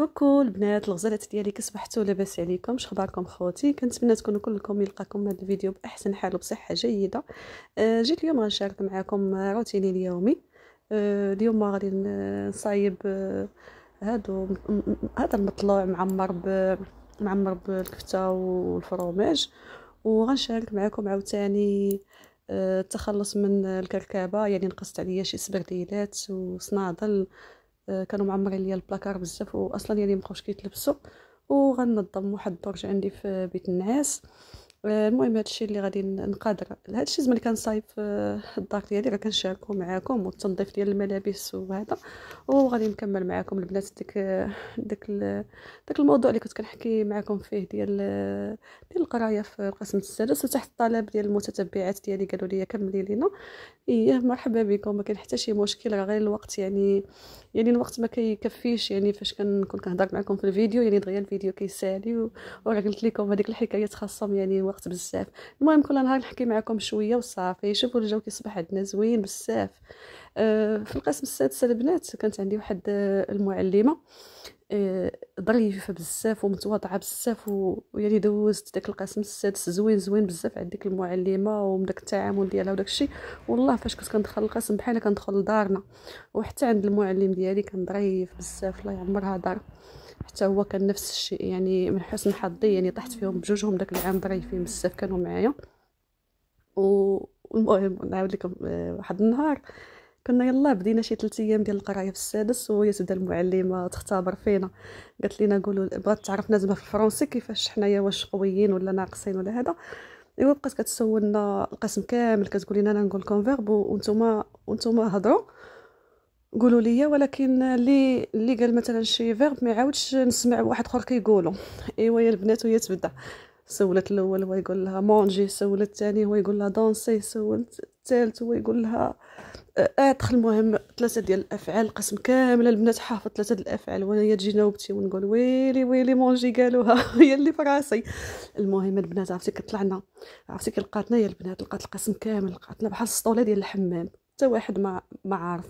كوكو البنات الغزالات ديالي كصبحتو لاباس عليكم شخباركم خوتي كنتمنى تكونوا كلكم يلقاكم هذا الفيديو باحسن حال وبصحه جيده آه جيت اليوم غنشارك معكم روتيني اليومي آه اليوم غادي نصايب آه هادو هذا المطلوع معمر ب معمر بالكفته والفرماج وغنشارك معكم عاوتاني آه، التخلص من الكركبه يعني نقصت عليا شي سبرديلات وصنادل كانوا معمرين ليا البلاكار بزاف واصلا يعني مبقاوش كيتلبسوا وغنظم واحد الدرج عندي في بيت النعاس المهم هادشي اللي غادي نقادر هادشي زمان كنصايب في الدار ديالي راه كنشاركو معاكم والتنظيف ديال الملابس وهذا وغادي نكمل معاكم البنات ديك داك داك الموضوع اللي كنت كنحكي معاكم فيه ديال ديال القرايه في القسم السادس وتحت الطلب ديال المتتبعات ديالي قالوا لي كملي لينا ايه مرحبا بكم ما كاين حتى شي مشكل راه غير الوقت يعني يعني الوقت ما كيكفيش يعني فاش كنكون كنهضر معاكم في الفيديو يعني دغيا الفيديو كيسالي وراه قلت لكم هذيك الحكايه خاصهم يعني الوقت بزاف المهم كل نهار نحكي معكم شويه وصافي شوفوا الجو كيصبح عندنا زوين بزاف آه، في القسم السادس البنات كانت عندي واحد آه، المعلمه آه، ظريفه بزاف ومتواضعه بزاف ويعني دوزت داك القسم السادس زوين زوين بزاف عند ديك المعلمه ومن داك التعامل ديالها وداك الشيء والله فاش كنت كندخل القسم بحال كندخل لدارنا وحتى عند المعلم ديالي كان ظريف بزاف الله يعمرها دار حتى هو كان نفس الشيء يعني من حسن حظي يعني طحت فيهم بجوجهم داك العام ظريفين بزاف كانوا معايا والمهم نعاود لكم آه، واحد النهار كنا يلا بدينا شي 3 ايام ديال القرايه في السادس وهي تبدا المعلمه تختبر فينا قالت لنا قولوا بغات تعرفنا زعما في الفرنسي كيفاش حنايا واش قويين ولا ناقصين ولا هذا ايوا بقات كتسولنا القسم كامل كتقول لنا انا نقول كونفيرب وانتم وانتم هضروا قولوا لي ولكن اللي اللي قال مثلا شي فيرب ما يعاودش نسمع واحد اخر كيقولو ايوا يا البنات وهي تبدا سولت الاول هو يقول لها مونجي سولت الثاني هو يقول لها دونسي سولت الثالث هو يقول لها ادخل آه، آه، المهم ثلاثه ديال الافعال القسم كامل البنات حافظ ثلاثه ديال الافعال وانا هي تجي نوبتي ونقول ويلي ويلي مونجي قالوها هي اللي فراسي المهم البنات عرفتي كطلعنا عرفتي كلقاتنا يا البنات لقات القسم كامل لقاتنا بحال السطوله ديال الحمام حتى واحد ما ما عارف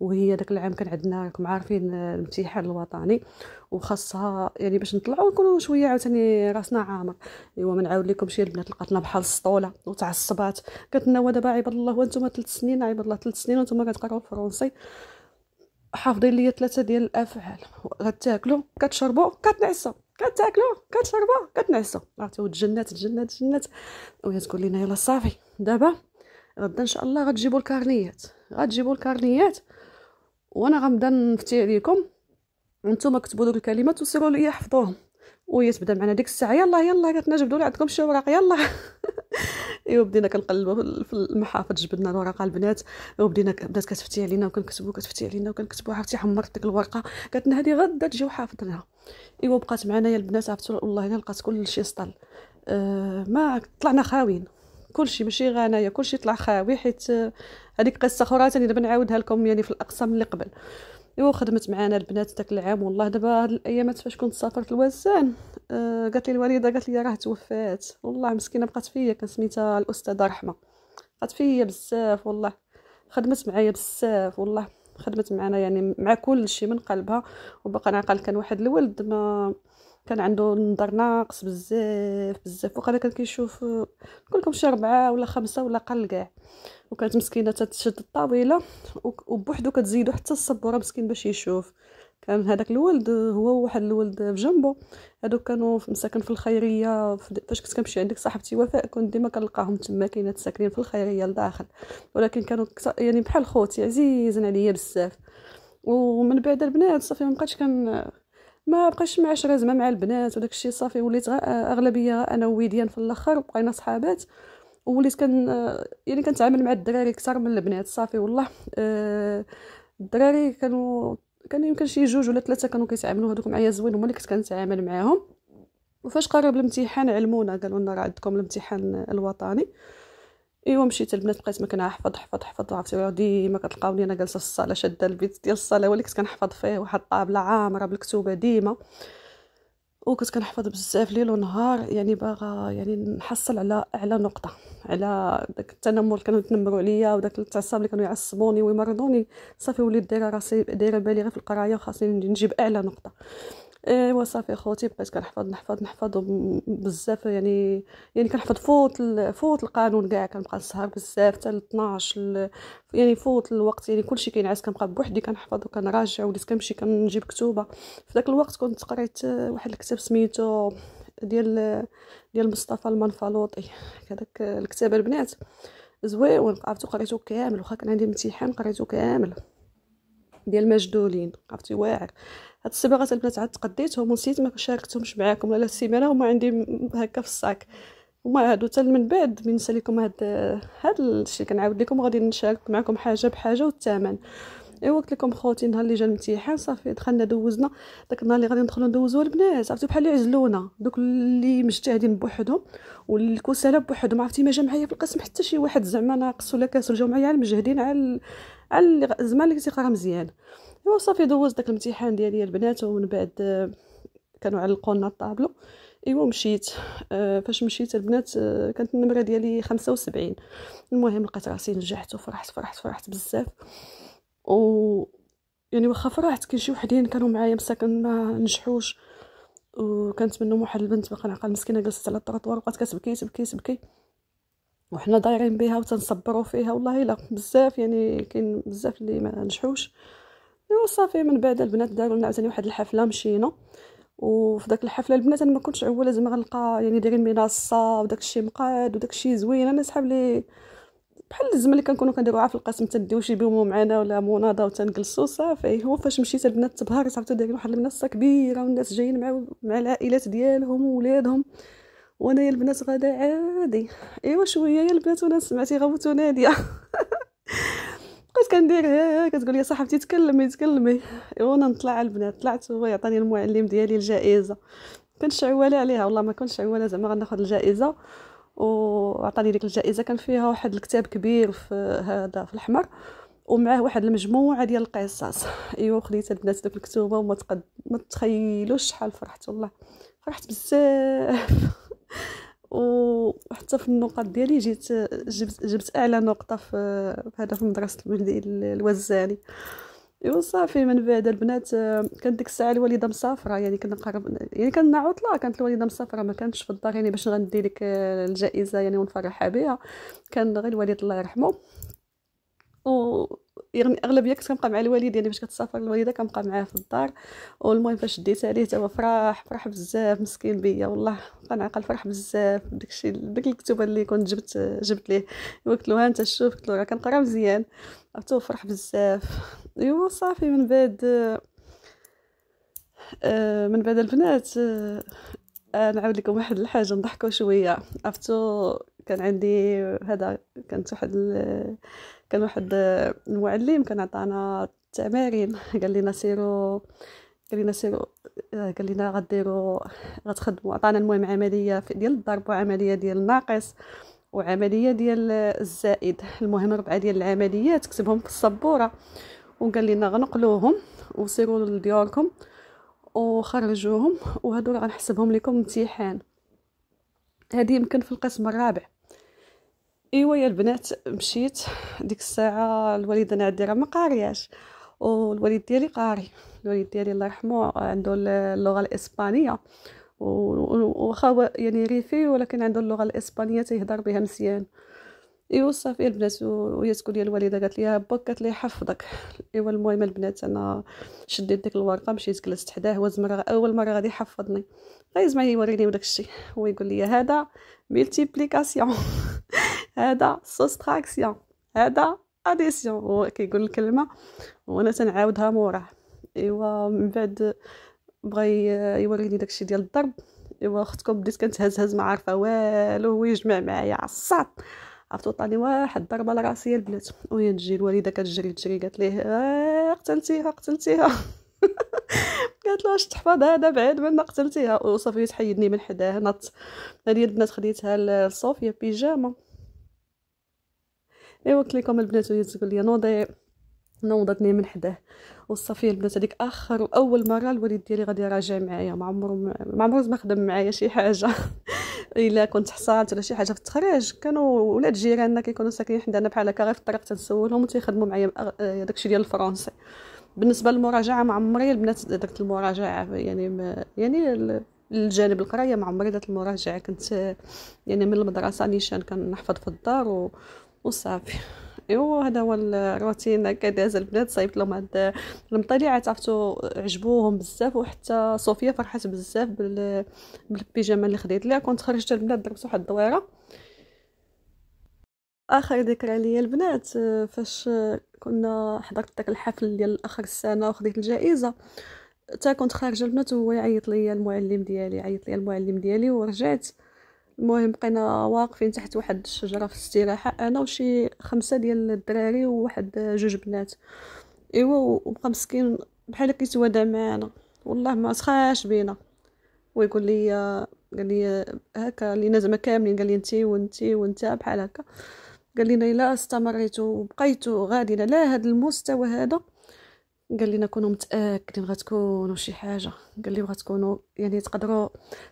وهي داك العام كان عندنا راكم عارفين آه، الامتحان الوطني وخاصها يعني باش نطلعوا نكونوا شويه عاوتاني راسنا عامر ايوا ما نعاود لكم شي البنات لقاتنا بحال السطوله وتعصبات قالت لنا دابا عباد الله وانتم ثلاث سنين عباد الله ثلاث سنين وانتم كتقراو الفرنسي حافظين ليا ثلاثه ديال الافعال غتاكلوا كتشربوا كتنعسوا كتاكلوا كتشربوا كتنعسوا عرفتوا تجنات تجنات تجنات وهي تقول لنا يلا صافي دابا غدا ان شاء الله غتجيبوا الكارنيات غتجيبوا الكارنيات وانا غنبدا نفتي عليكم وانتم كتبوا دوك الكلمات وسيروا ليا حفظوهم وهي تبدا معنا ديك الساعه يلا يلا قالت لنا جبدوا لي عندكم شي اوراق يلا ايوا بدينا كنقلبوا في المحافظ جبدنا الورقه البنات وبدينا أيوة، بدات كتفتي علينا وكنكتبوا كتفتي علينا وكنكتبوا عرفتي حمرت ديك الورقه قالت لنا هذه غدا تجيو حافظناها ايوا بقات معنا يا البنات عرفتوا والله الا لقات كل شيء سطل آه ما طلعنا خاوين كل شيء ماشي انايا كل شيء طلع خاوي حيت هذيك آه، قصه اخرى ثاني دابا نعاودها لكم يعني في الاقسام اللي قبل ايوا خدمت معانا البنات داك العام والله دابا هاد الايامات فاش كنت سافرت لوزان آه قالت لي الوالده قالت لي راه توفات والله مسكينه بقات فيا كان سميتها الاستاذه رحمه بقات فيا بزاف والله خدمت معايا بزاف والله خدمت معنا يعني مع كل شيء من قلبها وبقى نعقل كان واحد الولد ما كان عنده النظر ناقص بزاف بزاف وقال كان كيشوف نقول شي ربعه ولا خمسه ولا قل كاع وكانت مسكينه تتشد الطاوله وبوحدو كتزيدو حتى السبوره مسكين باش يشوف كان هذاك الولد هو واحد الولد بجنبو هادوك كانوا مساكن في الخيريه فاش كنت كنمشي عندك صاحبتي وفاء كنت ديما كنلقاهم تما كاينه ساكنين في الخيريه لداخل ولكن كانوا يعني بحال خوتي عزيزين عليا بزاف ومن بعد البنات صافي ما بقيتش كان ما بقاش معاش زعما مع البنات وداك الشيء صافي وليت اغلبيه انا ووليديان في الاخر بقينا صحابات وليت كان يعني كنتعامل مع الدراري اكثر من البنات صافي والله آه، الدراري كانوا كان يمكن شي جوج ولا ثلاثه كانوا كيتعاملوا هذوك معايا زوين هما اللي كنت كنتعامل معاهم وفاش قرب الامتحان علمونا قالوا لنا راه عندكم الامتحان الوطني ايوا مشيت البنات بقيت ما حفظ حفظ حفظ عرفتي ديما كتلقاوني انا جالسه في الصاله شاده البيت ديال الصاله ولي كنت كنحفظ فيه واحد الطابله عامره بالكتوبه ديما وكنت كنحفظ بزاف ليل ونهار يعني باغا يعني نحصل على اعلى نقطه على داك التنمر اللي كانوا يتنمروا عليا وداك التعصب اللي كانوا يعصبوني ويمرضوني صافي وليت دايره راسي دايره بالي غير في القرايه وخاصني نجيب اعلى نقطه ايوا صافي خوتي بقيت كنحفظ نحفظ نحفظ بزاف يعني يعني كنحفظ فوت فوت القانون كاع كنبقى نسهر بزاف حتى ل 12 يعني فوت الوقت يعني كلشي كينعس كنبقى بوحدي كنحفظ وكنراجع وليت كنمشي كنجيب كتوبه في ذاك الوقت كنت قريت واحد الكتاب سميتو ديال ديال مصطفى المنفلوطي هذاك الكتاب البنات زويون عرفتو قريتو كامل واخا كان عندي امتحان قريتو كامل ديال مجدولين عرفتي واعر هاد الصباغات البنات عاد تقديتهم ونسيت ما شاركتهمش معاكم لا السيمانه هما عندي هكا في الصاك هما هادو حتى من بعد من لكم هاد هاد الشيء كنعاود لكم غادي نشارك معكم حاجه بحاجه والثمن ايوا قلت لكم خوتي النهار اللي جا الامتحان صافي دخلنا دوزنا داك النهار اللي غادي ندخلوا ندوزوا البنات عرفتي بحال اللي عزلونا دوك اللي مجتهدين بوحدهم والكسالى بوحدهم عرفتي ما جا معايا في القسم حتى شي واحد زعما ناقص ولا كاس ولا جاو معايا يعني المجهدين على على الزمان اللي كنتي قرا مزيان ايوا صافي دوزت داك الامتحان ديالي البنات ومن بعد آه، كانوا علقوا لنا الطابلو ايوا مشيت آه، فاش مشيت البنات آه، كانت النمره ديالي 75 المهم لقيت راسي نجحت وفرحت فرحت فرحت بزاف و يعني واخا فرحت كاين شي وحدين كانوا معايا مساكن ما نجحوش وكانت منهم واحد البنت باقا نعقل مسكينه جلست على الطراطوار وبقات كتبكي تبكي تبكي وحنا دايرين بها وتنصبروا فيها والله الا بزاف يعني كاين بزاف اللي ما نجحوش صافي من بعد البنات داروا لنا عاوتاني واحد الحفله مشينا وفي داك الحفله البنات انا ما كنتش عوله زعما غنلقى يعني دايرين منصه وداك الشيء مقاد وداك الشيء زوين انا صحاب لي بحال الزمن اللي كنكونوا كنديروا عا في القسم تديو شي بيومو معنا ولا مناضه وتنجلسوا صافي هو فاش مشيت البنات تبهرت عرفتو دايرين واحد المنصه كبيره والناس جايين مع مع العائلات ديالهم وولادهم وانا يا البنات غدا عادي ايوا شويه يا البنات وانا سمعتي غبوتو ناديه بقيت كندير ها تقول لي صاحبتي تكلمي تكلمي ايوا انا نطلع على البنات طلعت هو يعطاني المعلم ديالي الجائزه كنتش عواله عليها والله ما كنتش عواله زعما غناخذ الجائزه وعطاني ديك الجائزه كان فيها واحد الكتاب كبير في هذا في الاحمر ومعاه واحد المجموعه ديال القصص ايوا خديت البنات دوك الكتوبه وما تقد ما تخيلوش شحال فرحت والله فرحت بزاف وحتى في النقط ديالي جيت جبت, جبت اعلى نقطه في هذا في مدرسه المجدي الوزاني ايوا صافي من بعد البنات كانت ديك الساعه الوالده مسافره يعني كنا قرب يعني كنا عطله كانت الوالده مسافره ما كانتش في الدار يعني باش غندي لك الجائزه يعني ونفرحها بها كان غير الوالد الله يرحمه و اغلبيه كنت كنبقى مع الوالد يعني فاش كتسافر الوالده كنبقى معاه في الدار والمهم فاش ديت عليه تا هو فرح فرح بزاف مسكين بيا والله كنعقل الفرح بزاف داكشي ديك الكتوبه اللي كنت جبت جبت ليه قلت له انت شوف قلت له راه كنقرا مزيان عرفتو فرح بزاف ايوا صافي من بعد آه، من بعد البنات آه، نعاود لكم واحد الحاجه نضحكوا شويه عرفتو كان عندي هذا كانت واحد كان واحد المعلم كان عطانا التمارين قال لنا سيرو قال لنا سيرو قال لنا غديرو غتخدموا عطانا المهم عمليه ديال الضرب وعمليه ديال الناقص وعمليه ديال الزائد المهم ربعه ديال العمليات كتبهم في السبوره وقال لنا غنقلوهم وسيروا لديوركم وخرجوهم وهادو غنحسبهم لكم امتحان هذه يمكن في القسم الرابع ايوا يا البنات مشيت ديك الساعه الوالده انا عندي راه ما قارياش والوالد ديالي قاري الوالد ديالي الله يرحمه عنده اللغه الاسبانيه واخا يعني ريفي ولكن عنده اللغه الاسبانيه تيهضر بها مزيان ايوا صافي البنات وهي تقول لي الوالده قالت لي باك قالت لي يحفظك ايوا المهم البنات انا شديت ديك الورقه مشيت جلست حداه هو اول مره غادي يحفظني زعما يوريني وداك الشيء هو يقول لي هذا ملتيبليكاسيون هذا سوستراكسيون هذا اديسيون هو كيقول الكلمه وانا تنعاودها موراه ايوا من بعد بغا يوريني داكشي ديال الضرب ايوا اختكم بديت هز ما عارفه والو هو يجمع معايا عصات عرفتو طاني واحد ضربه لراسي البنات وهي تجي الوالده كتجري تجري قالت ليه آه، قتلتيها قتلتيها قالت له اش تحفظ هذا بعيد منا قتلتيها وصافي تحيدني من حداه نط هذه البنات خديتها لصوفيا بيجامه ايوا قلت لكم البنات وهي تقول لي نوضي نوضتني من حداه وصافي البنات هذيك اخر واول مره الوالد ديالي غادي يراجع معايا ما عمره ما عمره ما خدم معايا شي حاجه الا كنت حصلت ولا شي حاجه في التخريج كانوا ولاد جيراننا كيكونوا ساكنين حدانا بحال هكا غير في الطريق تنسولهم وتيخدموا معايا آه، داكشي ديال الفرونسي بالنسبه للمراجعه ما عمري البنات درت المراجعه يعني ما يعني الجانب القرايه ما عمري درت المراجعه كنت آه، يعني من المدرسه نيشان كنحفظ في الدار و وصافي ايوا هذا هو الروتين هكا داز البنات صايبت لهم هاد المطليعات تعرفتو عجبوهم بزاف وحتى صوفيا فرحت بزاف بال بالبيجامه اللي خديت ليها كنت خرجت البنات درت واحد الدويره اخر ذكرى ليا البنات فاش كنا حضرت داك الحفل ديال اخر السنه وخديت الجائزه حتى كنت خارجه البنات وهو يعيط ليا المعلم ديالي عيط ليا المعلم ديالي ورجعت المهم بقينا واقفين تحت واحد الشجره في الاستراحه انا وشي خمسه ديال الدراري وواحد جوج بنات ايوا وبقى مسكين بحال كيتوادى معانا والله ما سخاش بينا ويقول لي قال لي هكا لينا زعما كاملين قال لي انت وانت وانت بحال هكا قال لنا الا استمريتو وبقيتو غادي على هذا المستوى هذا قال لنا كونوا متاكدين غتكونوا شي حاجه قال لي تكونوا يعني تقدروا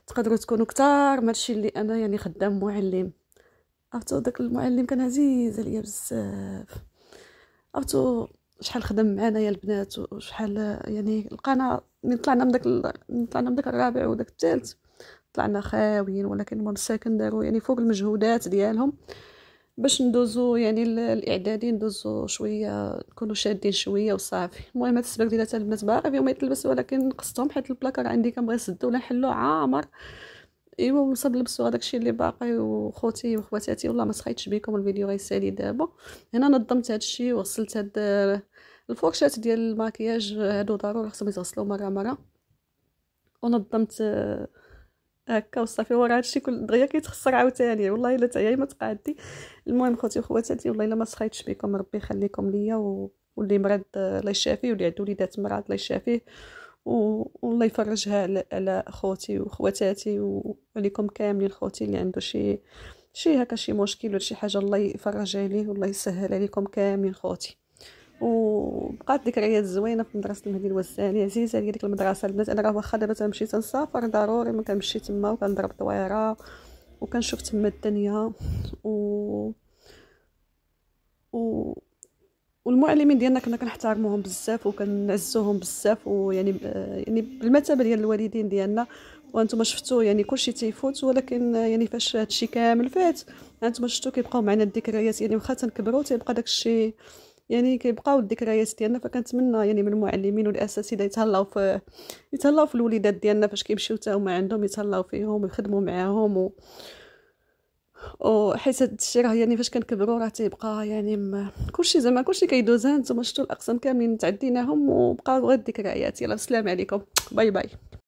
تقدروا تكونوا كثار من هادشي اللي انا يعني خدام معلم عرفتو داك المعلم كان عزيز عليا بزاف عرفتو شحال خدم معانا يا البنات وشحال يعني لقانا من طلعنا من داك ال... من طلعنا من داك الرابع وداك الثالث طلعنا خاويين ولكن هما مساكن داروا يعني فوق المجهودات ديالهم باش ندوزو يعني الاعدادي ندوزو شويه نكونو شادين شويه وصافي المهم هاد السباك ديال البنات باقي فيهم يتلبسوا ولكن قصتهم حيت البلاكار عندي كنبغي نسدو ولا نحلو عامر ايوا ونصب لبسوا هذاك الشيء اللي باقي وخوتي وخواتاتي والله ما سخيتش بكم الفيديو غيسالي دابا هنا نظمت هاد الشيء وغسلت هاد الفرشات ديال الماكياج هادو ضروري خصهم يتغسلوا مره مره ونظمت هكا وصافي هو راه هادشي كل دغيا كيتخسر عاوتاني والله الا تعيا ما تقعدي المهم خوتي وخواتاتي والله الا ما سخيتش بكم ربي يخليكم ليا و... واللي مرض الله يشافيه واللي عنده وليدات مرض الله يشافيه و... والله يفرجها على, ل... خوتي وخواتاتي وعليكم كاملين خوتي اللي عنده شي شي هكا شي مشكل ولا شي حاجه الله يفرجها ليه والله يسهل عليكم كاملين خوتي وبقات ذكريات زوينه في مدرسه المهدي الوساني عزيزه عليا ديك المدرسه البنات انا راه واخا دابا تنمشي تنسافر ضروري ما كنمشي تما وكنضرب طويره وكنشوف تما الدنيا و و والمعلمين ديالنا كنا كنحترموهم بزاف وكنعزوهم بزاف ويعني يعني بالمثابه ديال الوالدين ديالنا وانتم شفتوا يعني كلشي تيفوت ولكن يعني فاش هادشي كامل فات انتم شفتوا كيبقاو معنا الذكريات يعني واخا تنكبروا تيبقى داكشي يعني كيبقاو الذكريات ديالنا فكنتمنى يعني من المعلمين والاساتذه يتهلاو في يتهلاو في الوليدات ديالنا فاش كيمشيو حتى هما عندهم يتهلاو فيهم ويخدموا معاهم و حيت هاد الشيء راه يعني فاش كنكبروا راه تيبقى يعني ما كلشي زعما كلشي كيدوز انتما شفتوا الاقسام كاملين تعديناهم وبقاو غير الذكريات يلا السلام عليكم باي باي